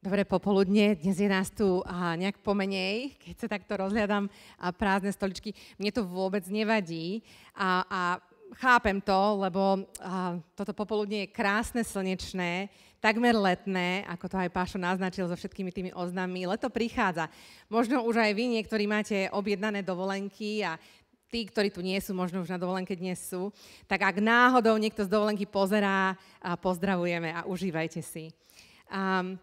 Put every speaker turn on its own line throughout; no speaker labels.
Dobre popoludne, dnes je nás tu a nejak pomenej, keď sa takto rozhľadám a prázdne stoličky. Mne to vôbec nevadí a, a chápem to, lebo a, toto popoludne je krásne slnečné, takmer letné, ako to aj Pášo naznačil so všetkými tými oznami. Leto prichádza. Možno už aj vy niektorí máte objednané dovolenky a tí, ktorí tu nie sú, možno už na dovolenke dnes sú, tak ak náhodou niekto z dovolenky pozerá, a pozdravujeme a užívajte si. Um,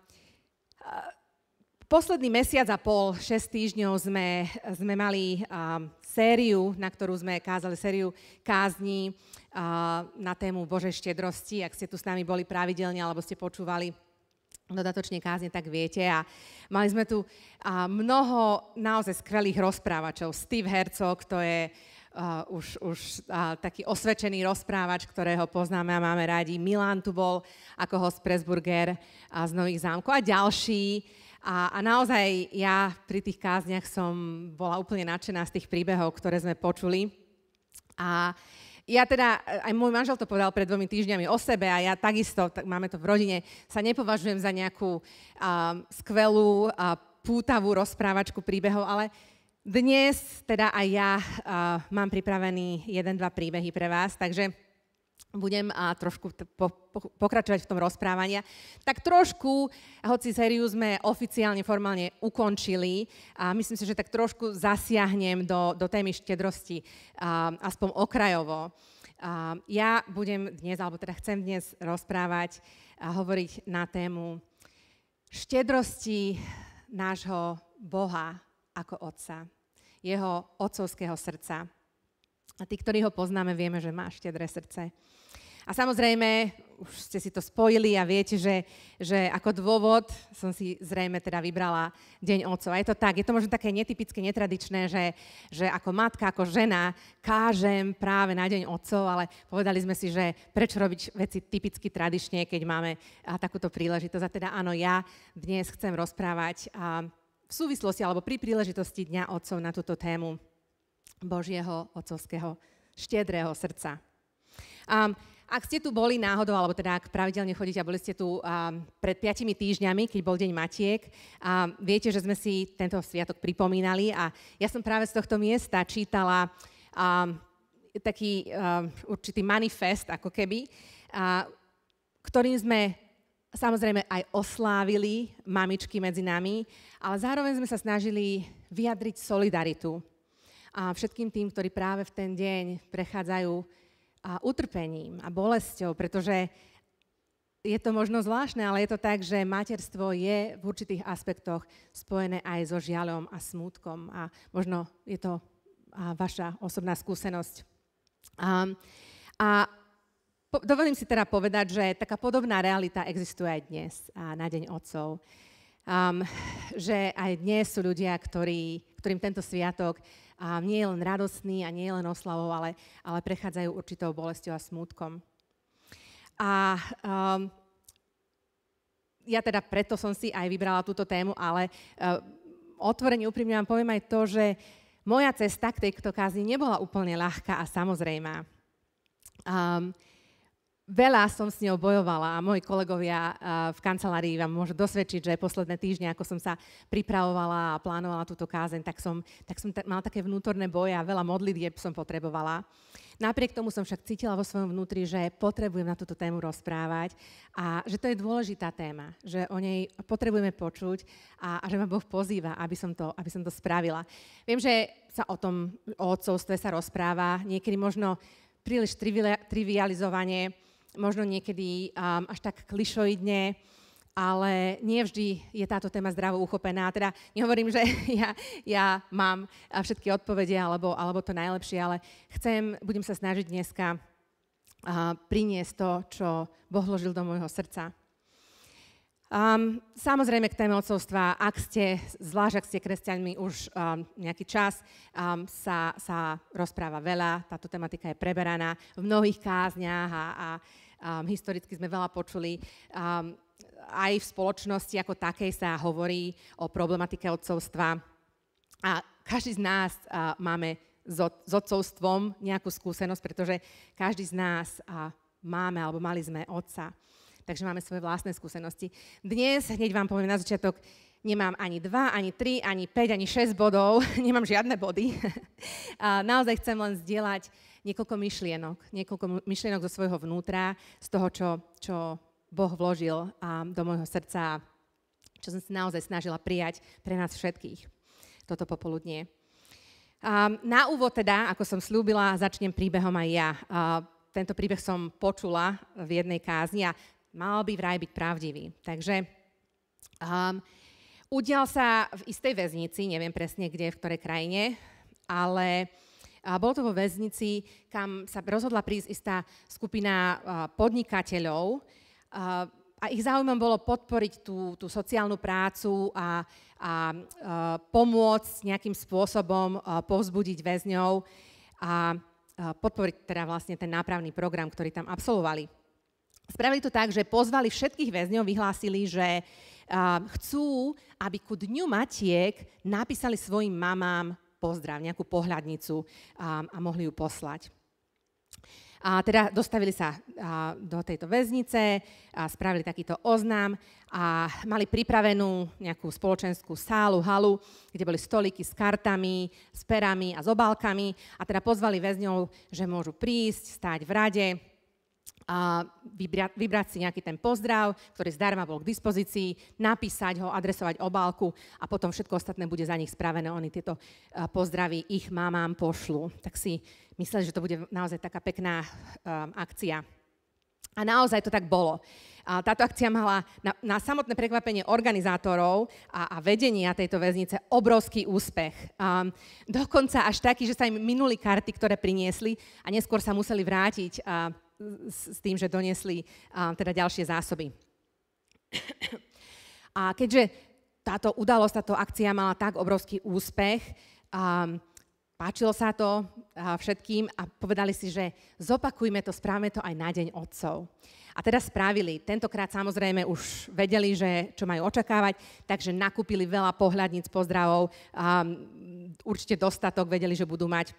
Posledný mesiac a pol, 6 týždňov sme, sme mali um, sériu, na ktorú sme kázali sériu kázní uh, na tému Božej štedrosti. Ak ste tu s nami boli pravidelne alebo ste počúvali dodatočne kázne, tak viete. A mali sme tu uh, mnoho naozaj skvelých rozprávačov. Steve Herzog, to je uh, uh, už, už uh, taký osvedčený rozprávač, ktorého poznáme a máme rádi. Milan tu bol ako host Presburger uh, z Nových zámkov a ďalší. A, a naozaj ja pri tých kázniach som bola úplne nadšená z tých príbehov, ktoré sme počuli. A ja teda, aj môj manžel to povedal pred dvomi týždňami o sebe a ja takisto, tak máme to v rodine, sa nepovažujem za nejakú uh, skvelú, uh, pútavú rozprávačku príbehov, ale dnes teda aj ja uh, mám pripravený jeden, dva príbehy pre vás, takže budem uh, trošku t- po- po- pokračovať v tom rozprávania. Tak trošku, hoci sériu sme oficiálne, formálne ukončili, a myslím si, že tak trošku zasiahnem do, do témy štedrosti, uh, aspoň okrajovo. Uh, ja budem dnes, alebo teda chcem dnes rozprávať a hovoriť na tému štedrosti nášho Boha ako Otca jeho otcovského srdca. A tí, ktorí ho poznáme, vieme, že má štedré srdce. A samozrejme, už ste si to spojili a viete, že, že ako dôvod som si zrejme teda vybrala Deň otcov. A je to tak, je to možno také netypické, netradičné, že, že ako matka, ako žena kážem práve na Deň otcov, ale povedali sme si, že prečo robiť veci typicky tradične, keď máme takúto príležitosť. A teda áno, ja dnes chcem rozprávať a v súvislosti alebo pri príležitosti Dňa Otcov na túto tému Božieho Otcovského štedrého srdca. Um, ak ste tu boli náhodou, alebo teda ak pravidelne chodíte a boli ste tu um, pred 5 týždňami, keď bol Deň Matiek, um, viete, že sme si tento sviatok pripomínali a ja som práve z tohto miesta čítala um, taký um, určitý manifest, ako keby, uh, ktorým sme samozrejme aj oslávili mamičky medzi nami, ale zároveň sme sa snažili vyjadriť solidaritu a všetkým tým, ktorí práve v ten deň prechádzajú a utrpením a bolesťou, pretože je to možno zvláštne, ale je to tak, že materstvo je v určitých aspektoch spojené aj so žiaľom a smútkom a možno je to vaša osobná skúsenosť. A, a po, dovolím si teda povedať, že taká podobná realita existuje aj dnes, a na Deň otcov. Um, že aj dnes sú ľudia, ktorí, ktorým tento sviatok um, nie je len radostný a nie je len oslavou, ale, ale prechádzajú určitou bolestiou a smútkom. A um, ja teda preto som si aj vybrala túto tému, ale uh, otvorene úprimne vám poviem aj to, že moja cesta k tejto kázni nebola úplne ľahká a samozrejmá. Um, Veľa som s ňou bojovala a moji kolegovia eh, v kancelárii vám môžu dosvedčiť, že posledné týždne, ako som sa pripravovala a plánovala túto kázeň, tak som, tak som t- mala také vnútorné boje a veľa modlitieb som potrebovala. Napriek tomu som však cítila vo svojom vnútri, že potrebujem na túto tému rozprávať a že to je dôležitá téma, že o nej potrebujeme počuť a, a že ma Boh pozýva, aby som, to, aby som to spravila. Viem, že sa o tom, o odcovstve sa rozpráva, niekedy možno príliš trivializovanie, možno niekedy um, až tak klišoidne, ale nie vždy je táto téma zdravo uchopená. Teda nehovorím, že ja, ja mám uh, všetky odpovede alebo, alebo to najlepšie, ale chcem, budem sa snažiť dneska uh, priniesť to, čo Boh vložil do môjho srdca. Um, samozrejme k téme odcovstva, ak ste, zvlášť ak ste kresťanmi už um, nejaký čas, um, sa, sa rozpráva veľa, táto tematika je preberaná v mnohých kázniach a, a Um, historicky sme veľa počuli. Um, aj v spoločnosti ako takej sa hovorí o problematike odcovstva. A každý z nás uh, máme s, odcovstvom nejakú skúsenosť, pretože každý z nás uh, máme alebo mali sme otca. Takže máme svoje vlastné skúsenosti. Dnes, hneď vám poviem na začiatok, nemám ani 2, ani 3, ani 5, ani 6 bodov, nemám žiadne body. Naozaj chcem len zdieľať niekoľko myšlienok, niekoľko myšlienok zo svojho vnútra, z toho, čo, čo Boh vložil a do môjho srdca, čo som sa naozaj snažila prijať pre nás všetkých toto popoludnie. Na úvod teda, ako som slúbila, začnem príbehom aj ja. Tento príbeh som počula v jednej kázni a mal by vraj byť pravdivý. Takže um, udial sa v istej väznici, neviem presne kde, v ktorej krajine, ale a bolo to vo väznici, kam sa rozhodla prísť istá skupina podnikateľov a ich záujmom bolo podporiť tú, tú sociálnu prácu a, a pomôcť nejakým spôsobom povzbudiť väzňov a podporiť teda vlastne ten nápravný program, ktorý tam absolvovali. Spravili to tak, že pozvali všetkých väzňov, vyhlásili, že chcú, aby ku Dňu Matiek napísali svojim mamám pozdrav, nejakú pohľadnicu a, a mohli ju poslať. A teda dostavili sa a, do tejto väznice, a spravili takýto oznám a mali pripravenú nejakú spoločenskú sálu, halu, kde boli stoliky s kartami, s perami a s obálkami a teda pozvali väzňov, že môžu prísť, stať v rade vybrať, vybrať si nejaký ten pozdrav, ktorý zdarma bol k dispozícii, napísať ho, adresovať obálku a potom všetko ostatné bude za nich spravené. Oni tieto e, pozdravy ich mamám pošlu. Tak si mysleli, že to bude naozaj taká pekná um, akcia. A naozaj to tak bolo. A táto akcia mala na, na samotné prekvapenie organizátorov a, a vedenia tejto väznice obrovský úspech. Um, dokonca až taký, že sa im minuli karty, ktoré priniesli a neskôr sa museli vrátiť. Uh, s tým, že doniesli teda ďalšie zásoby. A keďže táto udalosť, táto akcia mala tak obrovský úspech, páčilo sa to všetkým a povedali si, že zopakujme to, správme to aj na Deň otcov. A teda spravili. Tentokrát samozrejme už vedeli, že čo majú očakávať, takže nakúpili veľa pohľadníc pozdravov, um, určite dostatok, vedeli, že budú mať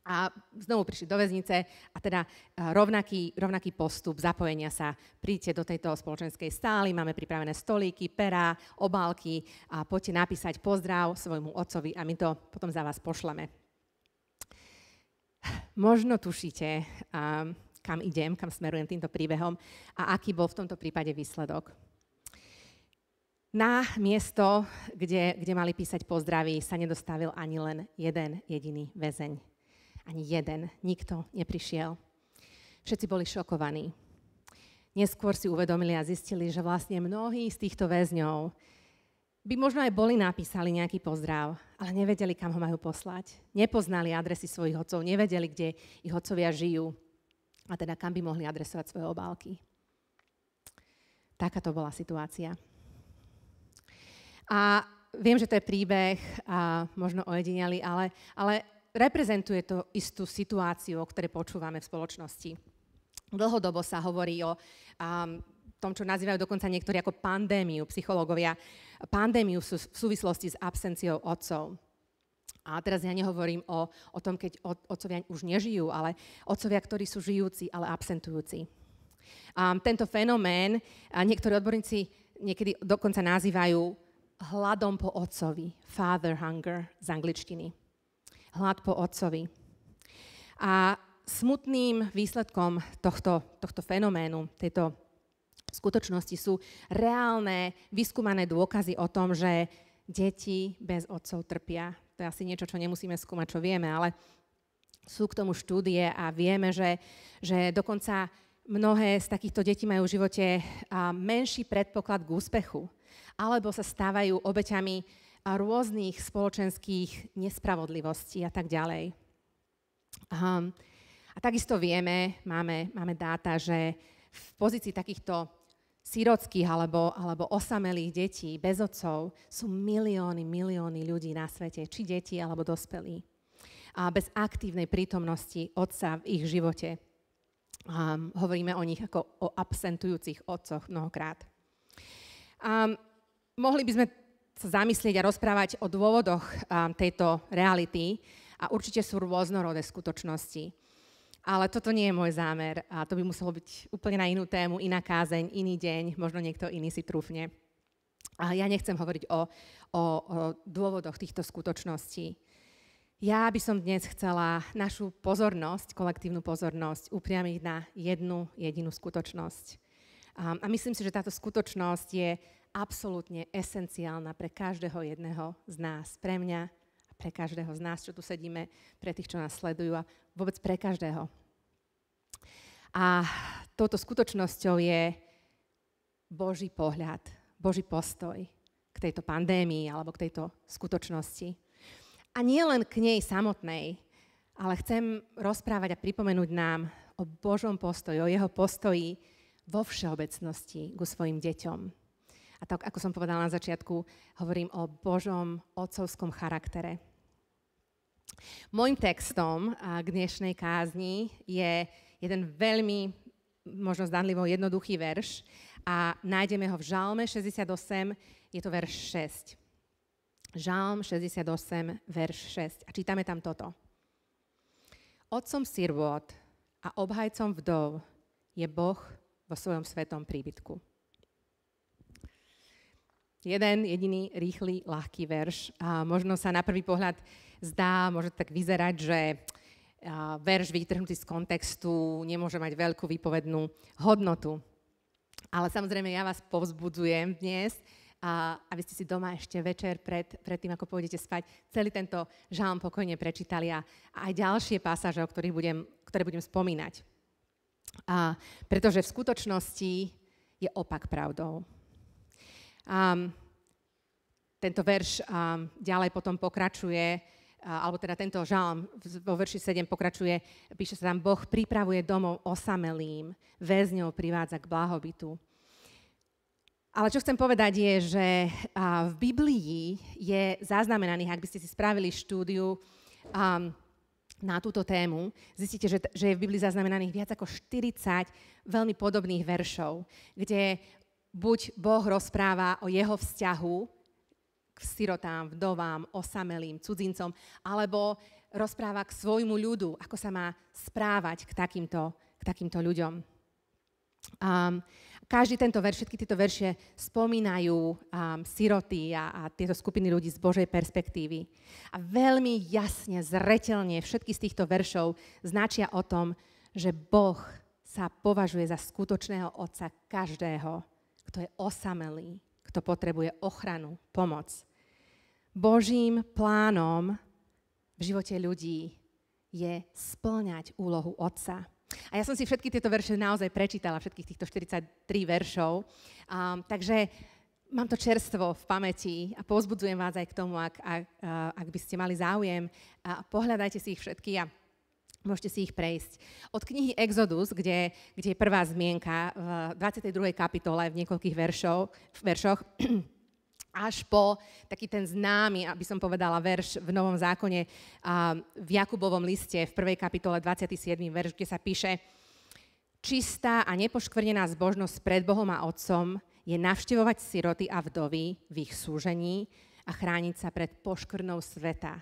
a znovu prišli do väznice a teda e, rovnaký, rovnaký postup zapojenia sa. Príďte do tejto spoločenskej sály, máme pripravené stolíky, pera, obálky a poďte napísať pozdrav svojmu otcovi a my to potom za vás pošleme. Možno tušíte, e, kam idem, kam smerujem týmto príbehom a aký bol v tomto prípade výsledok. Na miesto, kde, kde mali písať pozdravy, sa nedostavil ani len jeden jediný väzeň. Ani jeden, nikto neprišiel. Všetci boli šokovaní. Neskôr si uvedomili a zistili, že vlastne mnohí z týchto väzňov by možno aj boli napísali nejaký pozdrav, ale nevedeli, kam ho majú poslať. Nepoznali adresy svojich otcov, nevedeli, kde ich otcovia žijú a teda kam by mohli adresovať svoje obálky. Taká to bola situácia. A viem, že to je príbeh a možno ojedinali, ale, ale reprezentuje to istú situáciu, o ktorej počúvame v spoločnosti. Dlhodobo sa hovorí o um, tom, čo nazývajú dokonca niektorí ako pandémiu, psychológovia, pandémiu v súvislosti s absenciou otcov. A teraz ja nehovorím o, o tom, keď otcovia už nežijú, ale otcovia, ktorí sú žijúci, ale absentujúci. Um, tento fenomén a niektorí odborníci niekedy dokonca nazývajú hladom po otcovi, father hunger z angličtiny hlad po otcovi. A smutným výsledkom tohto, tohto fenoménu, tejto skutočnosti sú reálne vyskúmané dôkazy o tom, že deti bez otcov trpia. To je asi niečo, čo nemusíme skúmať, čo vieme, ale sú k tomu štúdie a vieme, že, že dokonca mnohé z takýchto detí majú v živote menší predpoklad k úspechu, alebo sa stávajú obeťami a rôznych spoločenských nespravodlivostí a tak ďalej. Um, a takisto vieme, máme, máme dáta, že v pozícii takýchto sírodských alebo, alebo osamelých detí, bez otcov, sú milióny, milióny ľudí na svete, či deti alebo dospelí, a bez aktívnej prítomnosti otca v ich živote. Um, hovoríme o nich ako o absentujúcich otcoch mnohokrát. Um, mohli by sme sa zamyslieť a rozprávať o dôvodoch tejto reality a určite sú rôznorodé skutočnosti. Ale toto nie je môj zámer a to by muselo byť úplne na inú tému, iná kázeň, iný deň, možno niekto iný si trúfne. A ja nechcem hovoriť o, o, o dôvodoch týchto skutočností. Ja by som dnes chcela našu pozornosť, kolektívnu pozornosť, upriamiť na jednu jedinú skutočnosť. a myslím si, že táto skutočnosť je absolútne esenciálna pre každého jedného z nás, pre mňa a pre každého z nás, čo tu sedíme, pre tých, čo nás sledujú a vôbec pre každého. A touto skutočnosťou je Boží pohľad, Boží postoj k tejto pandémii alebo k tejto skutočnosti. A nie len k nej samotnej, ale chcem rozprávať a pripomenúť nám o Božom postoji, o jeho postoji vo všeobecnosti ku svojim deťom. A tak, ako som povedala na začiatku, hovorím o Božom otcovskom charaktere. Mojím textom k dnešnej kázni je jeden veľmi, možno zdanlivo jednoduchý verš a nájdeme ho v Žalme 68, je to verš 6. Žalm 68, verš 6. A čítame tam toto. Otcom sirvot a obhajcom vdov je Boh vo svojom svetom príbytku. Jeden jediný rýchly, ľahký verš. A možno sa na prvý pohľad zdá, môže tak vyzerať, že verš vytrhnutý z kontextu nemôže mať veľkú výpovednú hodnotu. Ale samozrejme, ja vás povzbudzujem dnes, a aby ste si doma ešte večer pred, pred tým, ako pôjdete spať, celý tento žalm pokojne prečítali a, a aj ďalšie pasáže, o ktorých budem, ktoré budem spomínať. A, pretože v skutočnosti je opak pravdou. Um, tento verš um, ďalej potom pokračuje, uh, alebo teda tento žalm vo verši 7 pokračuje, píše sa tam, Boh pripravuje domov osamelým, väzňov privádza k blahobytu. Ale čo chcem povedať je, že uh, v Biblii je zaznamenaných, ak by ste si spravili štúdiu, um, na túto tému, zistíte, že, že je v Biblii zaznamenaných viac ako 40 veľmi podobných veršov, kde buď Boh rozpráva o jeho vzťahu k sirotám, vdovám, osamelým, cudzincom, alebo rozpráva k svojmu ľudu, ako sa má správať k takýmto, k takýmto ľuďom. Um, každý tento verš, všetky tieto verše spomínajú um, siroty a, a tieto skupiny ľudí z Božej perspektívy. A veľmi jasne, zretelne všetky z týchto veršov značia o tom, že Boh sa považuje za skutočného otca každého, kto je osamelý, kto potrebuje ochranu, pomoc. Božím plánom v živote ľudí je splňať úlohu Otca. A ja som si všetky tieto verše naozaj prečítala, všetkých týchto 43 veršov. Um, takže mám to čerstvo v pamäti a pozbudzujem vás aj k tomu, ak, ak, ak by ste mali záujem, a pohľadajte si ich všetky a Môžete si ich prejsť. Od knihy Exodus, kde, kde je prvá zmienka v 22. kapitole v niekoľkých veršov, v veršoch, až po taký ten známy, aby som povedala, verš v Novom zákone v Jakubovom liste v 1. kapitole 27. verš, kde sa píše Čistá a nepoškvrnená zbožnosť pred Bohom a Otcom je navštevovať siroty a vdovy v ich súžení a chrániť sa pred poškvrnou sveta,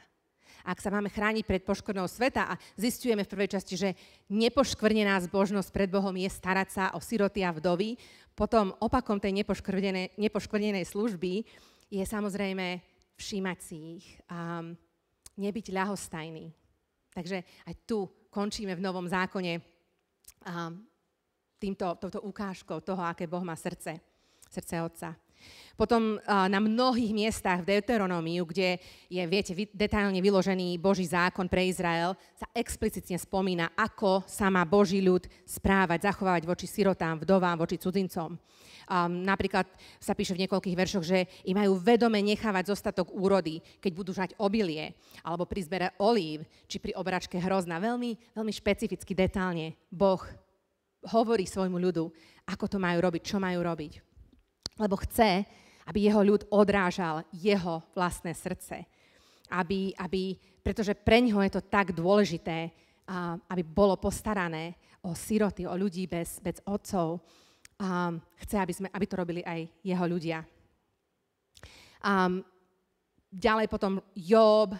ak sa máme chrániť pred poškodnou sveta a zistujeme v prvej časti, že nepoškvrnená zbožnosť pred Bohom je starať sa o siroty a vdovy, potom opakom tej nepoškvrnenej, služby je samozrejme všímať si ich a nebyť ľahostajný. Takže aj tu končíme v Novom zákone týmto, touto ukážkou toho, aké Boh má srdce, srdce Otca. Potom na mnohých miestach v Deuteronomiu, kde je, viete, detailne vyložený Boží zákon pre Izrael, sa explicitne spomína, ako sa má Boží ľud správať, zachovávať voči sirotám, vdovám, voči cudzincom. Um, napríklad sa píše v niekoľkých veršoch, že im majú vedome nechávať zostatok úrody, keď budú žať obilie, alebo pri zbere olív, či pri obračke hrozna. Veľmi, veľmi špecificky, detálne Boh hovorí svojmu ľudu, ako to majú robiť, čo majú robiť lebo chce, aby jeho ľud odrážal jeho vlastné srdce. Aby, aby, pretože pre ňoho je to tak dôležité, a, aby bolo postarané o siroty, o ľudí bez, bez otcov. A chce, aby, sme, aby to robili aj jeho ľudia. A, ďalej potom Job,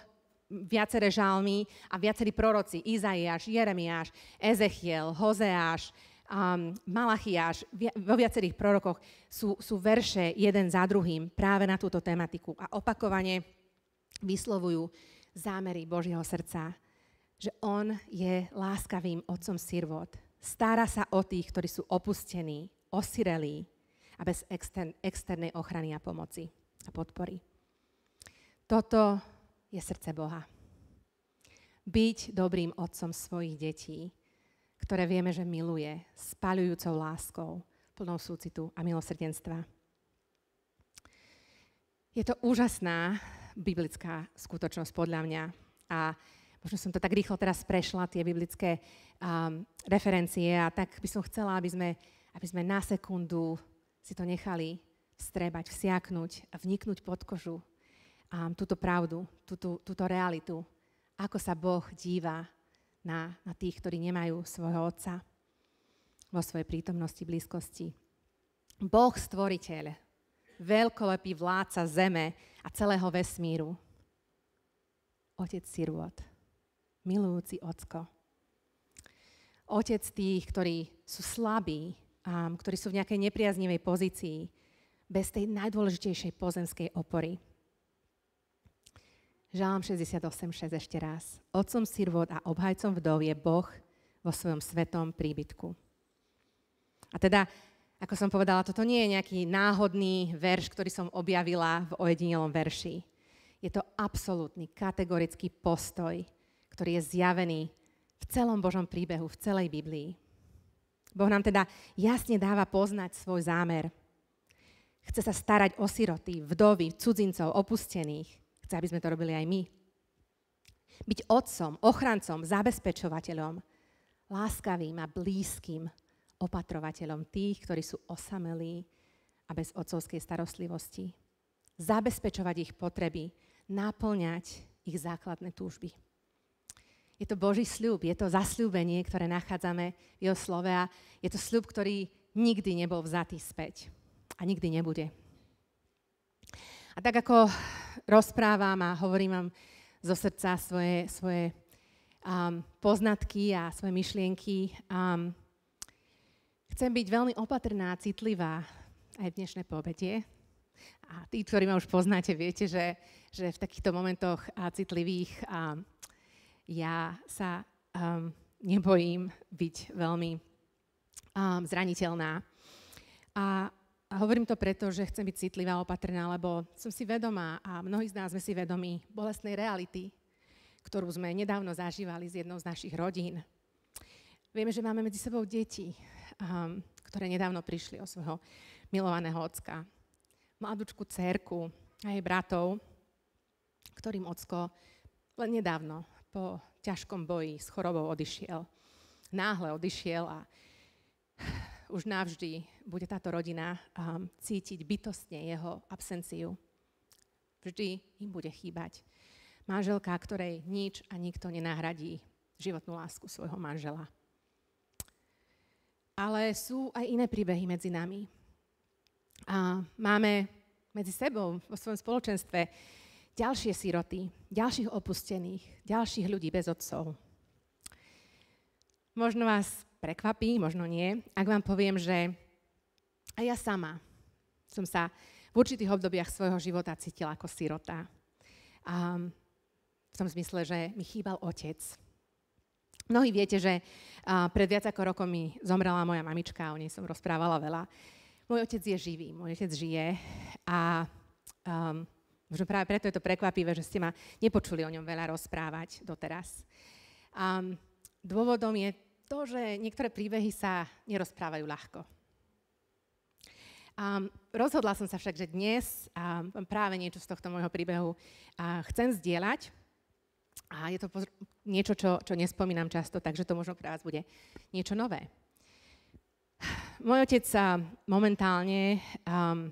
viaceré žalmy a viacerí proroci, Izaiáš, Jeremiáš, Ezechiel, Hozeáš, um, Malachiáš, vo viacerých prorokoch sú, sú verše jeden za druhým práve na túto tematiku a opakovane vyslovujú zámery Božieho srdca, že On je láskavým otcom sirvot. Stára sa o tých, ktorí sú opustení, osirelí a bez extern, externej ochrany a pomoci a podpory. Toto je srdce Boha. Byť dobrým otcom svojich detí ktoré vieme, že miluje, spaľujúcou láskou, plnou súcitu a milosrdenstva. Je to úžasná biblická skutočnosť podľa mňa. A možno som to tak rýchlo teraz prešla, tie biblické um, referencie a tak by som chcela, aby sme, aby sme na sekundu si to nechali strebať, a vniknúť pod kožu um, túto pravdu, túto, túto realitu, ako sa Boh díva na, na tých, ktorí nemajú svojho otca vo svojej prítomnosti, blízkosti. Boh stvoriteľ, veľkolepý vládca zeme a celého vesmíru. Otec sirôt, milujúci ocko. Otec tých, ktorí sú slabí, ktorí sú v nejakej nepriaznivej pozícii, bez tej najdôležitejšej pozemskej opory – Žalm 68.6 ešte raz. Otcom sirvot a obhajcom vdov je Boh vo svojom svetom príbytku. A teda, ako som povedala, toto nie je nejaký náhodný verš, ktorý som objavila v ojedinelom verši. Je to absolútny, kategorický postoj, ktorý je zjavený v celom Božom príbehu, v celej Biblii. Boh nám teda jasne dáva poznať svoj zámer. Chce sa starať o siroty, vdovy, cudzincov, opustených – Chce, aby sme to robili aj my. Byť otcom, ochrancom, zabezpečovateľom, láskavým a blízkym opatrovateľom tých, ktorí sú osamelí a bez otcovskej starostlivosti. Zabezpečovať ich potreby, naplňať ich základné túžby. Je to Boží sľub, je to zasľúbenie, ktoré nachádzame v jeho slove a je to sľub, ktorý nikdy nebol vzatý späť a nikdy nebude. A tak ako rozprávam a hovorím vám zo srdca svoje, svoje um, poznatky a svoje myšlienky, um, chcem byť veľmi opatrná a citlivá aj v dnešnej pobedie. A tí, ktorí ma už poznáte, viete, že, že v takýchto momentoch a citlivých a um, ja sa um, nebojím byť veľmi um, zraniteľná. A a hovorím to preto, že chcem byť citlivá a opatrná, lebo som si vedomá a mnohí z nás sme si vedomí bolestnej reality, ktorú sme nedávno zažívali s jednou z našich rodín. Vieme, že máme medzi sebou deti, um, ktoré nedávno prišli o svojho milovaného ocka. Mladúčku cerku a jej bratov, ktorým ocko len nedávno po ťažkom boji s chorobou odišiel. Náhle odišiel a už navždy bude táto rodina um, cítiť bytostne jeho absenciu. Vždy im bude chýbať. Manželka, ktorej nič a nikto nenahradí životnú lásku svojho manžela. Ale sú aj iné príbehy medzi nami. A máme medzi sebou, vo svojom spoločenstve, ďalšie siroty, ďalších opustených, ďalších ľudí bez otcov. Možno vás prekvapí, možno nie, ak vám poviem, že aj ja sama som sa v určitých obdobiach svojho života cítila ako sirota. A v tom zmysle, že mi chýbal otec. Mnohí viete, že pred viac ako rokom mi zomrela moja mamička, o nej som rozprávala veľa. Môj otec je živý, môj otec žije a um, možno práve preto je to prekvapivé, že ste ma nepočuli o ňom veľa rozprávať doteraz. Um, dôvodom je to, že niektoré príbehy sa nerozprávajú ľahko. Um, rozhodla som sa však, že dnes um, práve niečo z tohto môjho príbehu uh, chcem zdieľať. A je to pozr- niečo, čo, čo nespomínam často, takže to možno pre vás bude niečo nové. Môj otec sa momentálne um,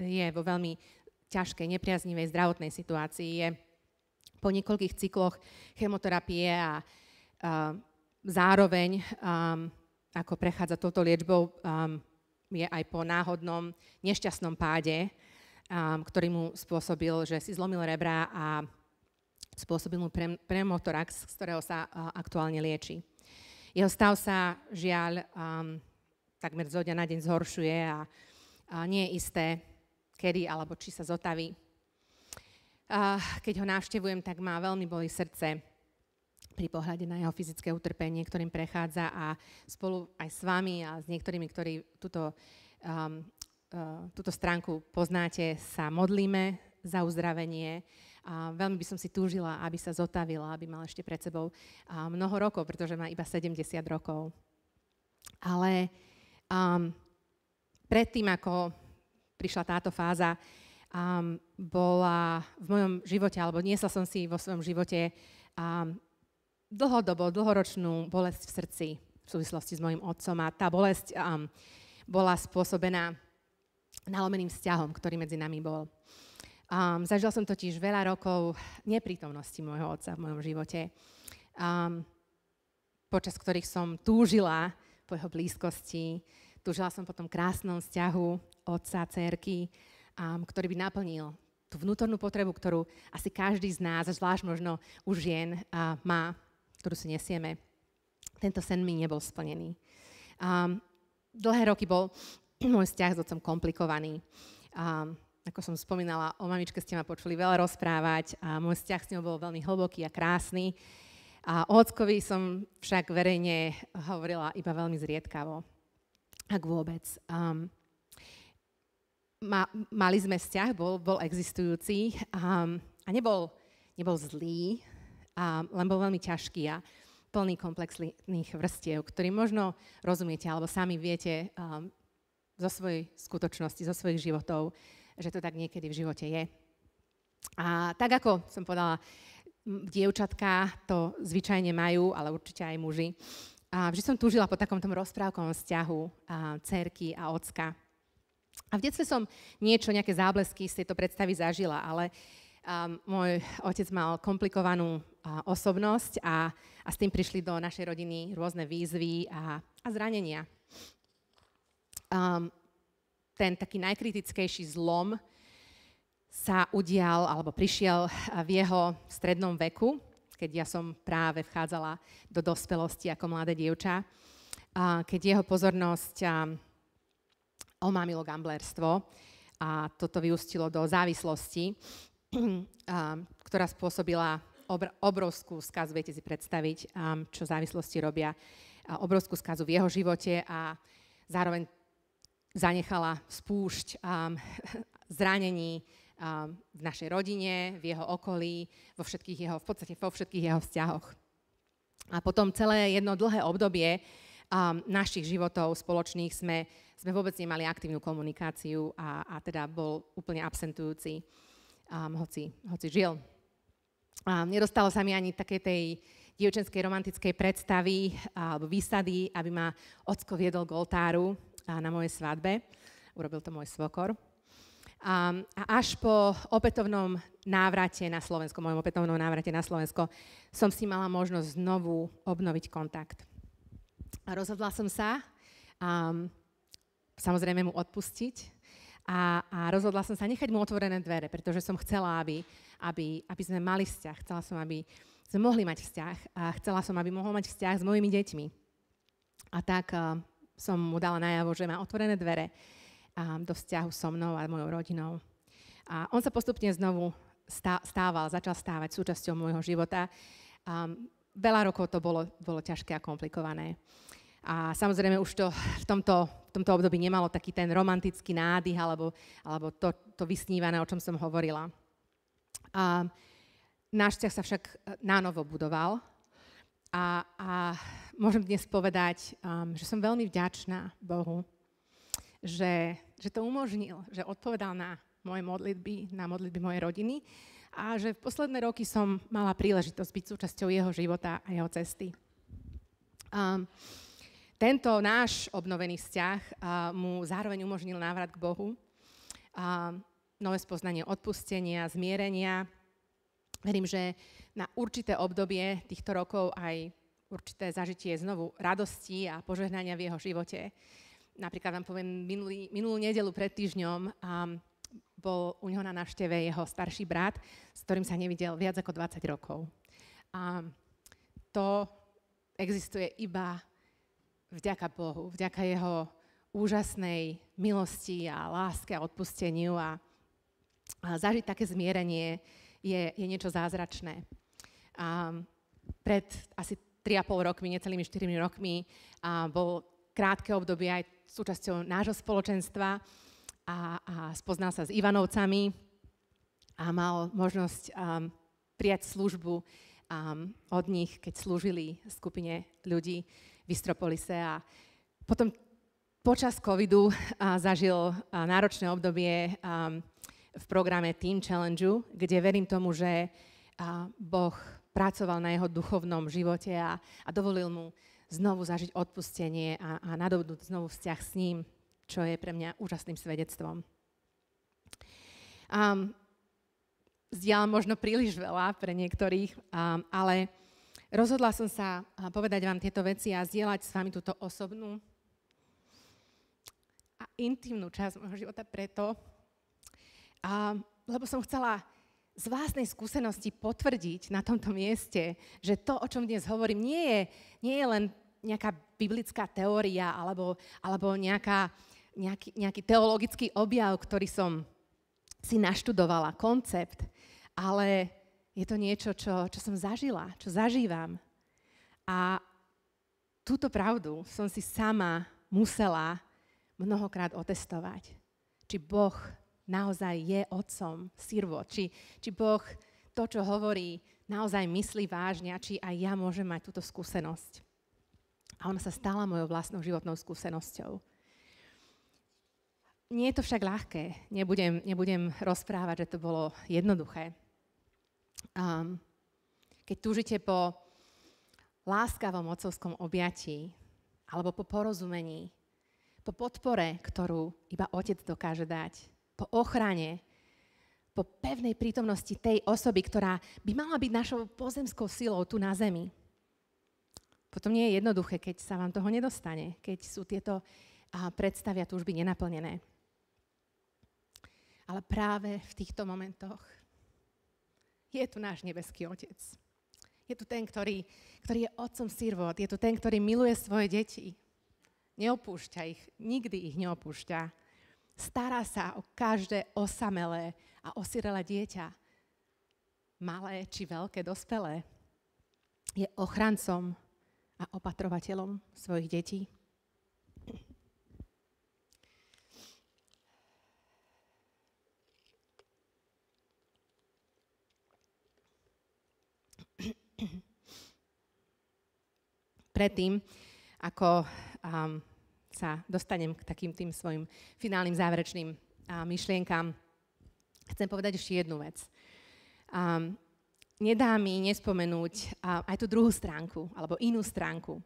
je vo veľmi ťažkej, nepriaznivej zdravotnej situácii. Je po niekoľkých cykloch chemoterapie a uh, zároveň, um, ako prechádza touto liečbou, um, je aj po náhodnom, nešťastnom páde, um, ktorý mu spôsobil, že si zlomil rebra a spôsobil mu pre, premotorax, z ktorého sa uh, aktuálne lieči. Jeho stav sa žiaľ um, takmer zo dňa na deň zhoršuje a, a nie je isté, kedy alebo či sa zotaví. Uh, keď ho navštevujem, tak má veľmi boli srdce pri pohľade na jeho fyzické utrpenie, ktorým prechádza a spolu aj s vami a s niektorými, ktorí túto, um, uh, túto stránku poznáte, sa modlíme za uzdravenie. A veľmi by som si túžila, aby sa zotavila, aby mal ešte pred sebou uh, mnoho rokov, pretože má iba 70 rokov. Ale um, predtým, ako prišla táto fáza, um, bola v mojom živote, alebo niesla som si vo svojom živote um, dlhodobo, dlhoročnú bolesť v srdci v súvislosti s mojim otcom a tá bolesť um, bola spôsobená nalomeným vzťahom, ktorý medzi nami bol. Um, zažil som totiž veľa rokov neprítomnosti môjho otca v mojom živote, um, počas ktorých som túžila po jeho blízkosti, túžila som po tom krásnom vzťahu otca, cerky, um, ktorý by naplnil tú vnútornú potrebu, ktorú asi každý z nás, zvlášť možno už žien, uh, má ktorú si nesieme. Tento sen mi nebol splnený. Um, dlhé roky bol môj vzťah s otcom komplikovaný. Um, ako som spomínala, o mamičke ste ma počuli veľa rozprávať a môj vzťah s ňou bol veľmi hlboký a krásny. A o Ockovi som však verejne hovorila iba veľmi zriedkavo, ak vôbec. Um, ma, mali sme vzťah, bol, bol existujúci um, a nebol, nebol zlý, a, len bol veľmi ťažký a plný komplexných vrstiev, ktorý možno rozumiete alebo sami viete um, zo svojej skutočnosti, zo svojich životov, že to tak niekedy v živote je. A tak ako som povedala, dievčatka to zvyčajne majú, ale určite aj muži. A vždy som túžila po takomto rozprávkovom vzťahu a, cerky a ocka. A v detstve som niečo, nejaké záblesky z tejto predstavy zažila, ale um, môj otec mal komplikovanú osobnosť a, a s tým prišli do našej rodiny rôzne výzvy a, a zranenia. Um, ten taký najkritickejší zlom sa udial alebo prišiel eh, v jeho strednom veku, keď ja som práve vchádzala do dospelosti ako mladé dievča, keď jeho pozornosť ehm, omámilo gamblerstvo a toto vyústilo do závislosti, ehm, ktorá spôsobila obr- obrovskú skazu, viete si predstaviť, um, čo závislosti robia, a obrovskú skazu v jeho živote a zároveň zanechala spúšť um, zranení um, v našej rodine, v jeho okolí, vo všetkých jeho, v podstate vo všetkých jeho vzťahoch. A potom celé jedno dlhé obdobie um, našich životov spoločných sme, sme vôbec nemali aktívnu komunikáciu a, a teda bol úplne absentujúci, um, hoci, hoci žil a nedostalo sa mi ani také tej dievčenskej romantickej predstavy alebo výsady, aby ma ocko viedol k oltáru na mojej svadbe. Urobil to môj svokor. A, a až po opätovnom návrate na Slovensko, mojom opätovnom návrate na Slovensko, som si mala možnosť znovu obnoviť kontakt. A rozhodla som sa, um, samozrejme mu odpustiť, a, a rozhodla som sa nechať mu otvorené dvere, pretože som chcela, aby aby, aby sme mali vzťah. Chcela som, aby sme mohli mať vzťah a chcela som, aby mohol mať vzťah s mojimi deťmi. A tak uh, som mu dala najavo, že má otvorené dvere uh, do vzťahu so mnou a mojou rodinou. A on sa postupne znovu stával, začal stávať súčasťou môjho života. Um, veľa rokov to bolo, bolo ťažké a komplikované. A samozrejme už to v tomto, v tomto období nemalo taký ten romantický nádych alebo, alebo to, to vysnívané, o čom som hovorila. A náš vzťah sa však eh, nánovo budoval a, a môžem dnes povedať, um, že som veľmi vďačná Bohu, že, že to umožnil, že odpovedal na moje modlitby, na modlitby mojej rodiny a že v posledné roky som mala príležitosť byť súčasťou jeho života a jeho cesty. Um, tento náš obnovený vzťah uh, mu zároveň umožnil návrat k Bohu. Um, nové spoznanie odpustenia, zmierenia. Verím, že na určité obdobie týchto rokov aj určité zažitie znovu radosti a požehnania v jeho živote. Napríklad vám poviem, minulý, minulú nedelu pred týždňom um, bol u neho na návšteve jeho starší brat, s ktorým sa nevidel viac ako 20 rokov. A um, to existuje iba vďaka Bohu, vďaka jeho úžasnej milosti a láske a odpusteniu a zažiť také zmierenie je, je niečo zázračné. A pred asi 3,5 rokmi, necelými 4 rokmi, a bol krátke obdobie aj súčasťou nášho spoločenstva a, a spoznal sa s Ivanovcami a mal možnosť um, prijať službu um, od nich, keď slúžili skupine ľudí v Istropolise. A potom počas covidu a zažil a náročné obdobie um, v programe Team Challenge, kde verím tomu, že Boh pracoval na jeho duchovnom živote a, a dovolil mu znovu zažiť odpustenie a, a nadobudnúť znovu vzťah s ním, čo je pre mňa úžasným svedectvom. Um, zdieľam možno príliš veľa pre niektorých, um, ale rozhodla som sa povedať vám tieto veci a zdieľať s vami túto osobnú a intimnú časť môjho života preto, a, lebo som chcela z vlastnej skúsenosti potvrdiť na tomto mieste, že to, o čom dnes hovorím, nie je, nie je len nejaká biblická teória alebo, alebo nejaká, nejaký, nejaký teologický objav, ktorý som si naštudovala, koncept, ale je to niečo, čo, čo som zažila, čo zažívam. A túto pravdu som si sama musela mnohokrát otestovať. Či Boh naozaj je otcom sirvo, či, či Boh to, čo hovorí, naozaj myslí vážne a či aj ja môžem mať túto skúsenosť. A ona sa stala mojou vlastnou životnou skúsenosťou. Nie je to však ľahké. Nebudem, nebudem rozprávať, že to bolo jednoduché. Um, keď túžite po láskavom ocovskom objatí alebo po porozumení, po podpore, ktorú iba otec dokáže dať, po ochrane, po pevnej prítomnosti tej osoby, ktorá by mala byť našou pozemskou silou tu na zemi. Potom nie je jednoduché, keď sa vám toho nedostane, keď sú tieto predstavia túžby nenaplnené. Ale práve v týchto momentoch je tu náš nebeský Otec. Je tu ten, ktorý, ktorý je otcom sirvot, je tu ten, ktorý miluje svoje deti. Neopúšťa ich, nikdy ich neopúšťa Stará sa o každé osamelé a osirelé dieťa, malé či veľké dospelé. Je ochrancom a opatrovateľom svojich detí. Predtým, ako um, sa dostanem k takým tým svojim finálnym záverečným myšlienkám. chcem povedať ešte jednu vec. A, nedá mi nespomenúť a, aj tú druhú stránku, alebo inú stránku.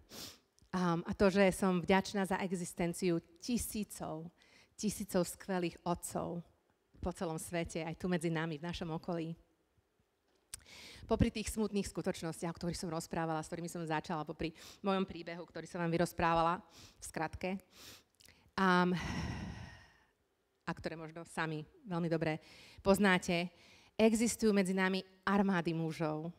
A, a to, že som vďačná za existenciu tisícov, tisícov skvelých otcov po celom svete, aj tu medzi nami, v našom okolí popri tých smutných skutočnostiach, o ktorých som rozprávala, s ktorými som začala, popri mojom príbehu, ktorý som vám vyrozprávala v skratke, um, a ktoré možno sami veľmi dobre poznáte, existujú medzi nami armády mužov,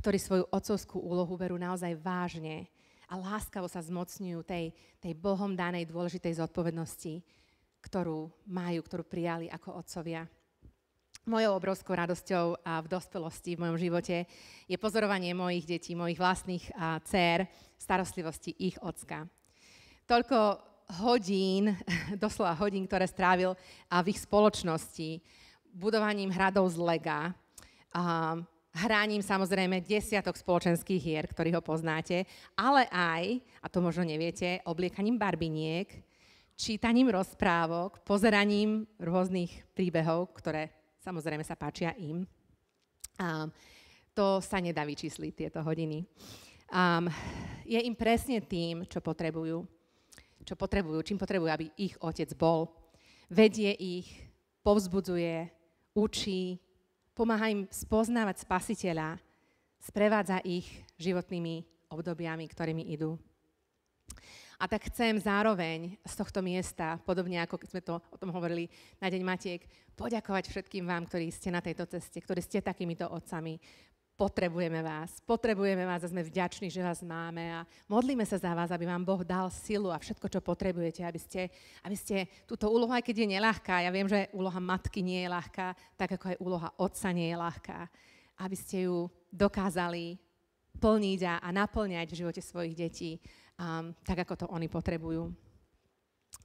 ktorí svoju otcovskú úlohu berú naozaj vážne a láskavo sa zmocňujú tej, tej Bohom danej dôležitej zodpovednosti, ktorú majú, ktorú prijali ako otcovia. Mojou obrovskou radosťou a v dospelosti v mojom živote je pozorovanie mojich detí, mojich vlastných a dcer, starostlivosti ich ocka. Toľko hodín, doslova hodín, ktoré strávil v ich spoločnosti, budovaním hradov z lega, a hraním samozrejme desiatok spoločenských hier, ktorých ho poznáte, ale aj, a to možno neviete, obliekaním barbiniek, čítaním rozprávok, pozeraním rôznych príbehov, ktoré samozrejme sa páčia im. Um, to sa nedá vyčísliť, tieto hodiny. Um, je im presne tým, čo potrebujú, čo potrebujú, čím potrebujú, aby ich otec bol. Vedie ich, povzbudzuje, učí, pomáha im spoznávať spasiteľa, sprevádza ich životnými obdobiami, ktorými idú. A tak chcem zároveň z tohto miesta, podobne ako keď sme to o tom hovorili na Deň Matiek, poďakovať všetkým vám, ktorí ste na tejto ceste, ktorí ste takýmito otcami. Potrebujeme vás, potrebujeme vás a sme vďační, že vás máme a modlíme sa za vás, aby vám Boh dal silu a všetko, čo potrebujete, aby ste, aby ste túto úlohu, aj keď je neľahká, ja viem, že úloha matky nie je ľahká, tak ako aj úloha otca nie je ľahká, aby ste ju dokázali plniť a, a naplňať v živote svojich detí um, tak, ako to oni potrebujú.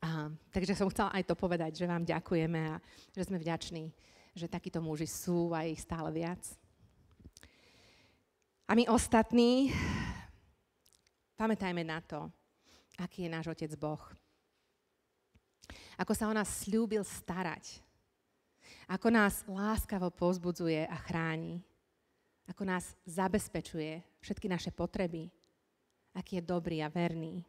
Um, takže som chcela aj to povedať, že vám ďakujeme a že sme vďační, že takíto muži sú a ich stále viac. A my ostatní, pamätajme na to, aký je náš Otec Boh. Ako sa o nás slúbil starať. Ako nás láskavo pozbudzuje a chráni ako nás zabezpečuje všetky naše potreby, aký je dobrý a verný.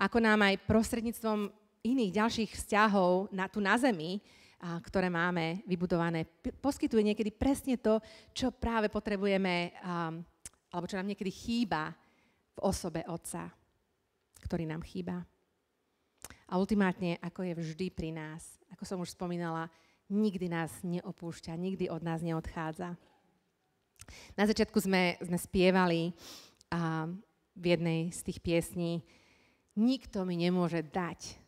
Ako nám aj prostredníctvom iných ďalších vzťahov na, tu na zemi, a, ktoré máme vybudované, poskytuje niekedy presne to, čo práve potrebujeme, a, alebo čo nám niekedy chýba v osobe Otca, ktorý nám chýba. A ultimátne, ako je vždy pri nás, ako som už spomínala, nikdy nás neopúšťa, nikdy od nás neodchádza. Na začiatku sme, sme spievali a v jednej z tých piesní Nikto mi nemôže dať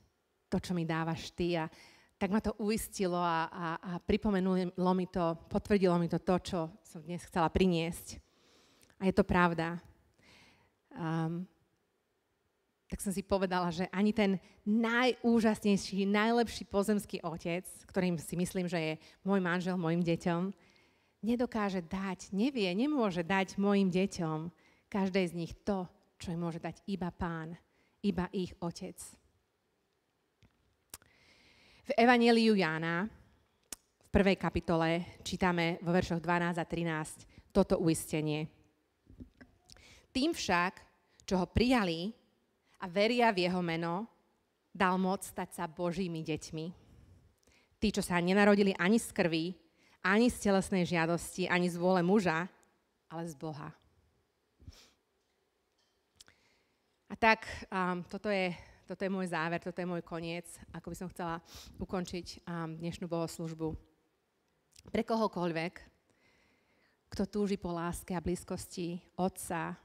to, čo mi dávaš ty. A tak ma to uistilo a, a, a pripomenulo mi to, potvrdilo mi to to, čo som dnes chcela priniesť. A je to pravda. Um, tak som si povedala, že ani ten najúžasnejší, najlepší pozemský otec, ktorým si myslím, že je môj manžel, môjim deťom, nedokáže dať, nevie, nemôže dať mojim deťom, každej z nich to, čo im môže dať iba pán, iba ich otec. V Evangeliu Jána v prvej kapitole čítame vo veršoch 12 a 13 toto uistenie. Tým však, čo ho prijali a veria v jeho meno, dal moc stať sa Božími deťmi. Tí, čo sa nenarodili ani z krvi, ani z telesnej žiadosti, ani z vôle muža, ale z Boha. A tak um, toto, je, toto je môj záver, toto je môj koniec, ako by som chcela ukončiť um, dnešnú bohoslužbu. Pre kohokoľvek, kto túži po láske a blízkosti Otca,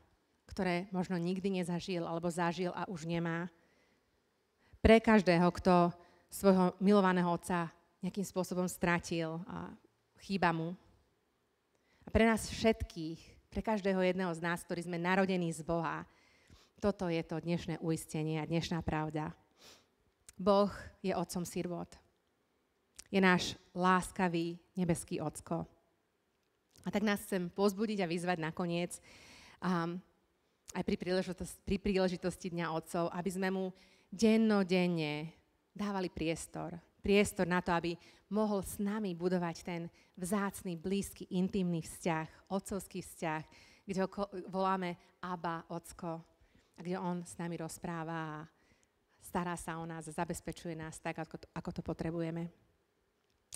ktoré možno nikdy nezažil alebo zažil a už nemá. Pre každého, kto svojho milovaného Otca nejakým spôsobom stratil a chýba mu. A pre nás všetkých, pre každého jedného z nás, ktorí sme narodení z Boha, toto je to dnešné uistenie a dnešná pravda. Boh je otcom sirvot. Je náš láskavý nebeský ocko. A tak nás chcem pozbudiť a vyzvať nakoniec, um, aj pri príležitosti, pri príležitosti Dňa Otcov, aby sme mu dennodenne dávali priestor, priestor na to, aby mohol s nami budovať ten vzácný, blízky, intimný vzťah, otcovský vzťah, kde ho voláme Abba, Ocko, a kde on s nami rozpráva a stará sa o nás a zabezpečuje nás tak, ako to, ako to potrebujeme.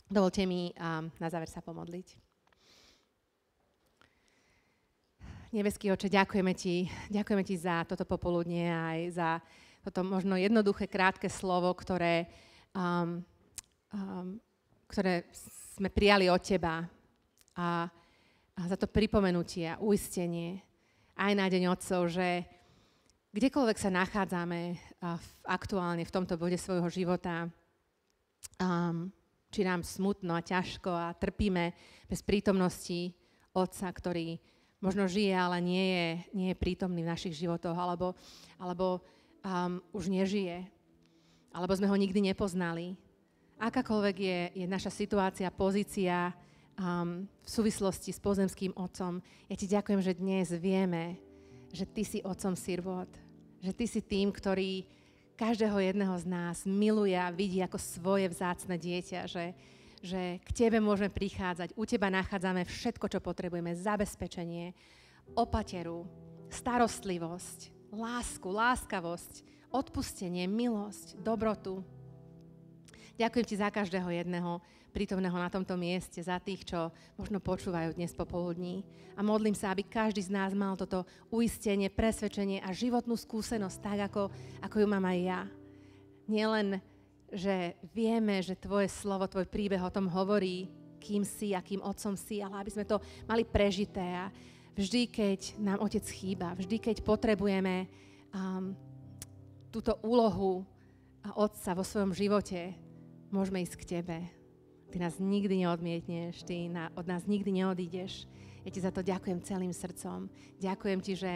Dovolte mi um, na záver sa pomodliť. Nebeský oče, ďakujeme ti, ďakujeme ti za toto popoludne aj za toto možno jednoduché, krátke slovo, ktoré um, um, ktoré sme prijali od Teba. A, a za to pripomenutie a uistenie aj na Deň Otcov, že kdekoľvek sa nachádzame v, aktuálne v tomto bode svojho života, um, či nám smutno a ťažko a trpíme bez prítomnosti Otca, ktorý možno žije, ale nie je, nie je prítomný v našich životoch, alebo, alebo um, už nežije, alebo sme ho nikdy nepoznali akákoľvek je, je naša situácia, pozícia um, v súvislosti s pozemským otcom, ja ti ďakujem, že dnes vieme, že ty si otcom sirvot, že ty si tým, ktorý každého jedného z nás miluje a vidí ako svoje vzácne dieťa, že, že k tebe môžeme prichádzať, u teba nachádzame všetko, čo potrebujeme, zabezpečenie, opateru, starostlivosť, lásku, láskavosť, odpustenie, milosť, dobrotu, Ďakujem ti za každého jedného prítomného na tomto mieste, za tých, čo možno počúvajú dnes popoludní. A modlím sa, aby každý z nás mal toto uistenie, presvedčenie a životnú skúsenosť tak, ako, ako ju mám aj ja. Nielen, že vieme, že tvoje slovo, tvoj príbeh o tom hovorí, kým si, akým otcom si, ale aby sme to mali prežité a vždy, keď nám otec chýba, vždy, keď potrebujeme um, túto úlohu a otca vo svojom živote, môžeme ísť k Tebe. Ty nás nikdy neodmietneš, Ty na, od nás nikdy neodídeš. Ja Ti za to ďakujem celým srdcom. Ďakujem Ti, že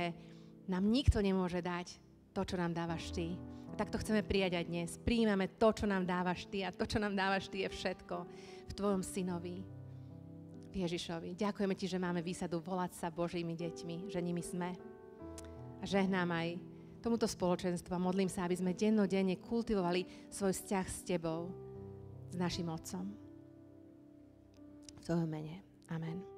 nám nikto nemôže dať to, čo nám dávaš Ty. A tak to chceme prijať aj dnes. Príjmame to, čo nám dávaš Ty a to, čo nám dávaš Ty je všetko v Tvojom synovi. V Ježišovi. Ďakujeme Ti, že máme výsadu volať sa Božími deťmi, že nimi sme. A žehnám aj tomuto spoločenstvu a modlím sa, aby sme dennodenne kultivovali svoj vzťah s Tebou, s našim Otcom. V Tvojom mene. Amen.